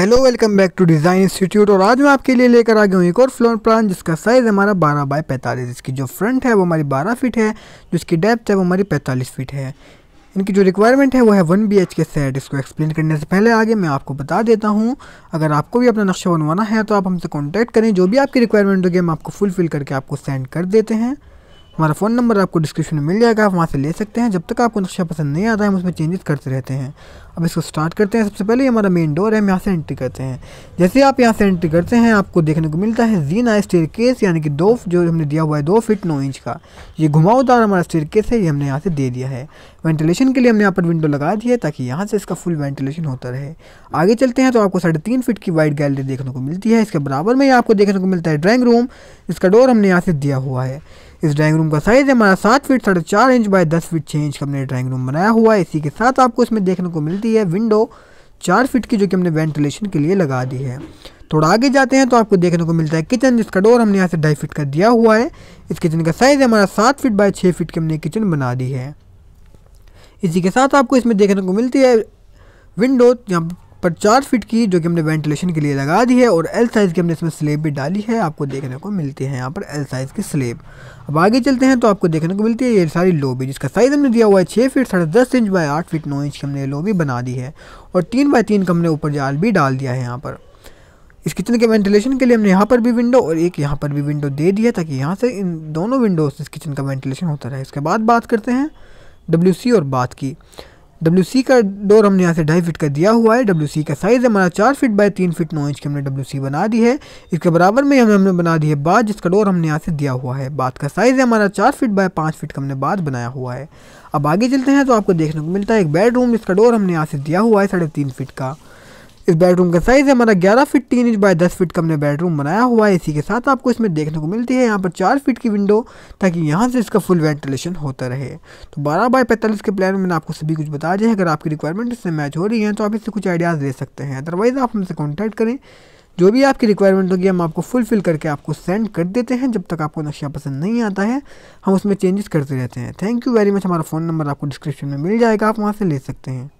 hello welcome back to design institute और आज मैं आपके लिए लेकर आ गया हूँ एक और फ्लोर प्लान जिसका साइज़ हमारा बारह बाय पैंतालीस इसकी जो फ्रंट है वो हमारी बारह फीट है जिसकी डेप्थ है वो हमारी पैंतालीस फीट है इनकी जो रिक्वायरमेंट है वो है one B H K set इसको एक्सप्लेन करने से पहले आगे मैं आपको बता देता हूँ अगर आपको भी अपना नक्शा बनवाना है तो आप हमसे कॉन्टैक्ट करें जो भी आपकी रिक्वायरमेंट होगी हम आपको फुलफ़िल करके आपको सेंड कर देते हैं हमारा फ़ोन नंबर आपको डिस्क्रिप्शन में मिल जाएगा आप वहाँ से ले सकते हैं जब तक आपको नक्शा पसंद नहीं आता है हम उसमें चेंजेस करते रहते हैं अब इसको स्टार्ट करते हैं सबसे पहले हमारा मेन डोर है हम यहाँ से एंट्री करते हैं जैसे आप यहाँ से एंट्री करते हैं आपको देखने को मिलता है जीना ना स्टेयर केस यानी कि दो जो हमने दिया हुआ है दो फिट नौ इंच का ये घुमावदार हमारा स्टेयर केस है ये हमने यहाँ से दे दिया है वेंटिलेशन के लिए हमने यहाँ पर विंडो लगा दी है ताकि यहाँ से इसका फुल वेंटिलेशन होता रहे आगे चलते हैं तो आपको साढ़े तीन फिट की वाइड गैलरी देखने को मिलती है इसके बराबर में आपको देखने को मिलता है ड्राइंग रूम इसका डोर हमने यहाँ से दिया हुआ है इस ड्राइंग रूम का साइज़ हमारा सात फीट साढ़े चार इंच बाय दस फीट छः इंच का हमने ड्राइंग रूम बनाया हुआ है इसी के साथ आपको इसमें देखने को मिलती है विंडो चार फीट की जो कि हमने वेंटिलेशन के लिए लगा दी है थोड़ा आगे जाते हैं तो आपको देखने को मिलता है किचन जिसका डोर हमने यहाँ से ढाई फीट का दिया हुआ है इस किचन का साइज़ हमारा सात फीट बाय छः फीट की हमने किचन बना दी है इसी के साथ आपको इसमें देखने को मिलती है विंडो यहाँ पर चार फिट की जो कि हमने वेंटिलेशन के लिए लगा दी है और एल साइज़ की हमने इसमें स्लेब भी डाली है आपको देखने को मिलती है यहाँ पर एल साइज़ की स्लेब अब आगे चलते हैं तो आपको देखने को मिलती है ये सारी लोबी जिसका साइज़ हमने दिया हुआ है छः फीट साढ़े दस इंच बाय आठ फीट नौ इंच की हमने लोबी बना दी है और तीन बाय तीन का हमने ऊपर जाल भी डाल दिया है यहाँ पर इस किचन के वेंटिलेशन के लिए हमने यहाँ पर भी विंडो और एक यहाँ पर भी विंडो दे दी है ताकि यहाँ से इन दोनों विंडोज इस किचन का वेंटिलेशन होता रहे इसके बाद बात करते हैं डब्ल्यू और बात की डब्ल्यू सी का डोर हमने यहाँ से ढाई फिट का दिया हुआ है डब्ल्यू सी का साइज़ हमारा चार फिट बाय तीन फिट नौ इंच की हमने डब्ल्यू सी बना दी है इसके बराबर में हमने हमने बना दी है बाद जिसका डोर हमने यहाँ से दिया हुआ है बाद का साइज़ है हमारा चार फिट बाय पाँच फिट का हमने बाद बनाया हुआ है अब आगे चलते हैं तो आपको देखने को मिलता है एक बेडरूम जिसका डोर हमने यहाँ से दिया हुआ है साढ़े तीन फिट का इस बेडरूम का साइज़ है हमारा 11 फीट 3 इंच बाय 10 फीट का हमने बेडरूम बनाया हुआ है इसी के साथ आपको इसमें देखने को मिलती है यहाँ पर 4 फीट की विंडो ताकि यहाँ से इसका फुल वेंटिलेशन होता रहे तो 12 बाय 45 के प्लान में मैंने आपको सभी कुछ बता दिया है अगर आपकी रिक्वायरमेंट इससे मैच हो रही है तो आप इससे कुछ आइडियाज़ दे सकते हैं अदरवाइज़ आप हमसे कॉन्टैक्ट करें जो भी आपकी रिक्वायरमेंट होगी हम आपको फुलफिल करके आपको सेंड कर देते हैं जब तक आपको नक्शा पसंद नहीं आता है हम उसमें चेंजेस करते रहते हैं थैंक यू वेरी मच हमारा फ़ोन नंबर आपको डिस्क्रिप्शन में मिल जाएगा आप वहाँ से ले सकते हैं